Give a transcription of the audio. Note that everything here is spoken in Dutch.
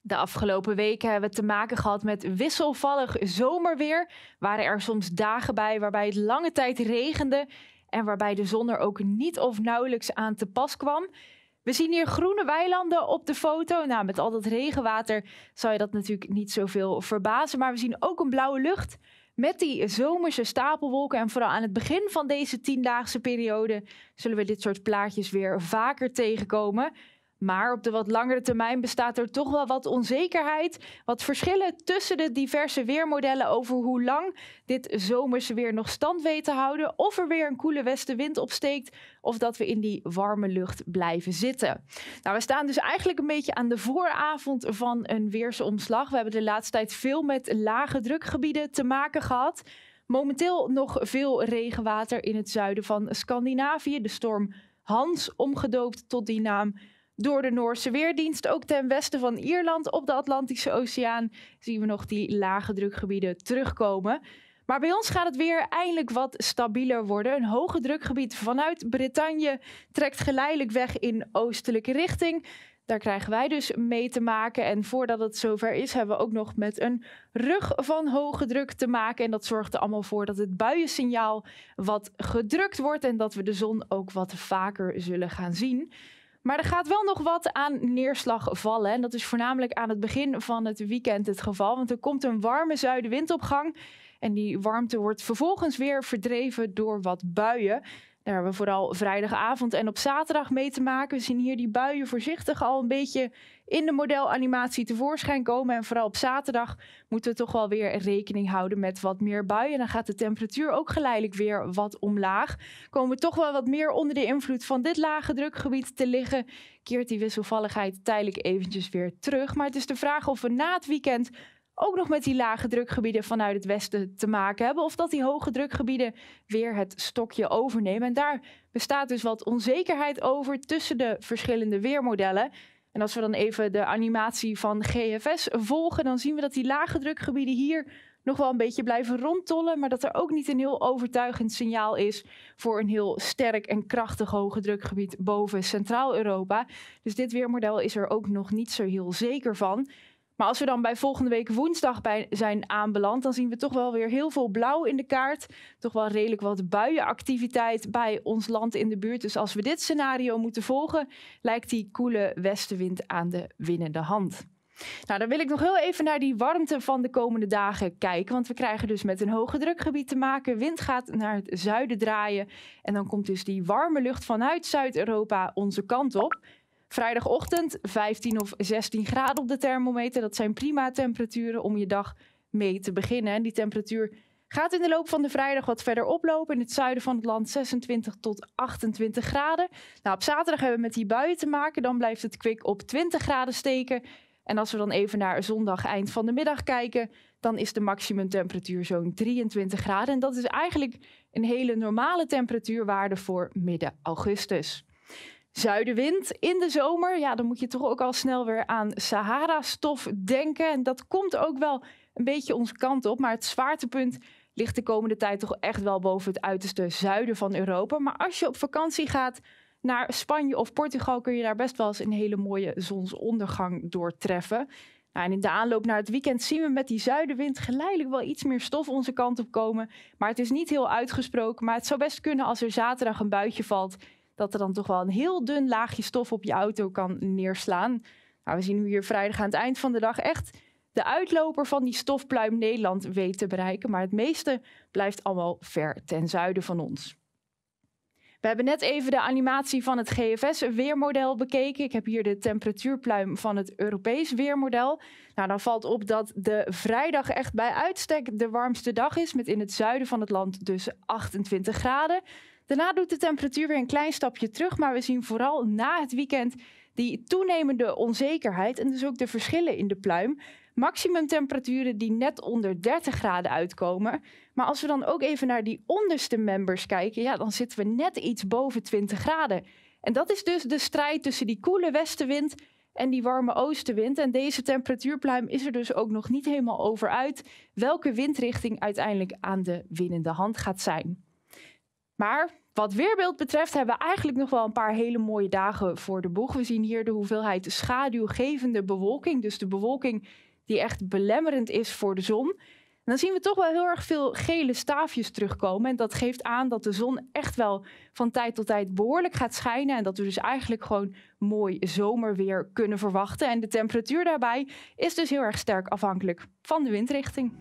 De afgelopen weken hebben we te maken gehad met wisselvallig zomerweer. Waren er soms dagen bij waarbij het lange tijd regende en waarbij de zon er ook niet of nauwelijks aan te pas kwam. We zien hier groene weilanden op de foto. Nou, met al dat regenwater zou je dat natuurlijk niet zoveel verbazen. Maar we zien ook een blauwe lucht met die zomerse stapelwolken en vooral aan het begin van deze tiendaagse periode zullen we dit soort plaatjes weer vaker tegenkomen. Maar op de wat langere termijn bestaat er toch wel wat onzekerheid, wat verschillen tussen de diverse weermodellen over hoe lang dit zomerse weer nog stand weet te houden, of er weer een koele westenwind opsteekt, of dat we in die warme lucht blijven zitten. Nou, we staan dus eigenlijk een beetje aan de vooravond van een weersomslag. We hebben de laatste tijd veel met lage drukgebieden te maken gehad. Momenteel nog veel regenwater in het zuiden van Scandinavië. De storm Hans, omgedoopt tot die naam, door de Noorse Weerdienst. Ook ten westen van Ierland op de Atlantische Oceaan zien we nog die lage drukgebieden terugkomen. Maar bij ons gaat het weer eindelijk wat stabieler worden. Een hoge drukgebied vanuit Bretagne trekt geleidelijk weg in oostelijke richting. Daar krijgen wij dus mee te maken. En voordat het zover is, hebben we ook nog met een rug van hoge druk te maken. En dat zorgt er allemaal voor dat het buiensignaal wat gedrukt wordt en dat we de zon ook wat vaker zullen gaan zien. Maar er gaat wel nog wat aan neerslag vallen. En dat is voornamelijk aan het begin van het weekend het geval. Want er komt een warme zuidenwind op gang. En die warmte wordt vervolgens weer verdreven door wat buien. Daar hebben we vooral vrijdagavond en op zaterdag mee te maken. We zien hier die buien voorzichtig al een beetje in de modelanimatie tevoorschijn komen. En vooral op zaterdag moeten we toch wel weer rekening houden met wat meer buien. Dan gaat de temperatuur ook geleidelijk weer wat omlaag. Komen we toch wel wat meer onder de invloed van dit lage drukgebied te liggen. Keert die wisselvalligheid tijdelijk eventjes weer terug. Maar het is de vraag of we na het weekend ook nog met die lage drukgebieden vanuit het westen te maken hebben. Of dat die hoge drukgebieden weer het stokje overnemen. En daar bestaat dus wat onzekerheid over tussen de verschillende weermodellen. En als we dan even de animatie van GFS volgen, dan zien we dat die lage drukgebieden hier nog wel een beetje blijven rondtollen, maar dat er ook niet een heel overtuigend signaal is voor een heel sterk en krachtig hoge drukgebied boven Centraal-Europa. Dus dit weermodel is er ook nog niet zo heel zeker van. Maar als we dan bij volgende week woensdag bij zijn aanbeland, dan zien we toch wel weer heel veel blauw in de kaart. Toch wel redelijk wat buienactiviteit bij ons land in de buurt. Dus als we dit scenario moeten volgen, lijkt die koele westenwind aan de winnende hand. Nou, dan wil ik nog heel even naar die warmte van de komende dagen kijken. Want we krijgen dus met een hoge drukgebied te maken. Wind gaat naar het zuiden draaien. En dan komt dus die warme lucht vanuit Zuid-Europa onze kant op. Vrijdagochtend 15 of 16 graden op de thermometer. Dat zijn prima temperaturen om je dag mee te beginnen. En die temperatuur gaat in de loop van de vrijdag wat verder oplopen. In het zuiden van het land 26 tot 28 graden. Nou, op zaterdag hebben we met die buien te maken. Dan blijft het kwik op 20 graden steken. En als we dan even naar zondag eind van de middag kijken, dan is de maximumtemperatuur zo'n 23 graden. En dat is eigenlijk een hele normale temperatuurwaarde voor midden augustus zuidenwind in de zomer. Ja, dan moet je toch ook al snel weer aan Sahara-stof denken. En dat komt ook wel een beetje onze kant op. Maar het zwaartepunt ligt de komende tijd toch echt wel boven het uiterste zuiden van Europa. Maar als je op vakantie gaat naar Spanje of Portugal, kun je daar best wel eens een hele mooie zonsondergang doortreffen. Nou, en in de aanloop naar het weekend zien we met die zuidenwind geleidelijk wel iets meer stof onze kant op komen. Maar het is niet heel uitgesproken. Maar het zou best kunnen als er zaterdag een buitje valt dat er dan toch wel een heel dun laagje stof op je auto kan neerslaan. Nou, we zien nu hier vrijdag aan het eind van de dag echt de uitloper van die stofpluim Nederland weten te bereiken. Maar het meeste blijft allemaal ver ten zuiden van ons. We hebben net even de animatie van het GFS-weermodel bekeken. Ik heb hier de temperatuurpluim van het Europees weermodel. Nou, dan valt op dat de vrijdag echt bij uitstek de warmste dag is, met in het zuiden van het land dus 28 graden. Daarna doet de temperatuur weer een klein stapje terug, maar we zien vooral na het weekend die toenemende onzekerheid en dus ook de verschillen in de pluim. Maximumtemperaturen die net onder 30 graden uitkomen. Maar als we dan ook even naar die onderste members kijken, ja, dan zitten we net iets boven 20 graden. En dat is dus de strijd tussen die koele westenwind en die warme oostenwind. En deze temperatuurpluim is er dus ook nog niet helemaal over uit welke windrichting uiteindelijk aan de winnende hand gaat zijn. Maar wat weerbeeld betreft hebben we eigenlijk nog wel een paar hele mooie dagen voor de boeg. We zien hier de hoeveelheid schaduwgevende bewolking. Dus de bewolking die echt belemmerend is voor de zon. dan zien we toch wel heel erg veel gele staafjes terugkomen. En dat geeft aan dat de zon echt wel van tijd tot tijd behoorlijk gaat schijnen. En dat we dus eigenlijk gewoon mooi zomerweer kunnen verwachten. En de temperatuur daarbij is dus heel erg sterk afhankelijk van de windrichting.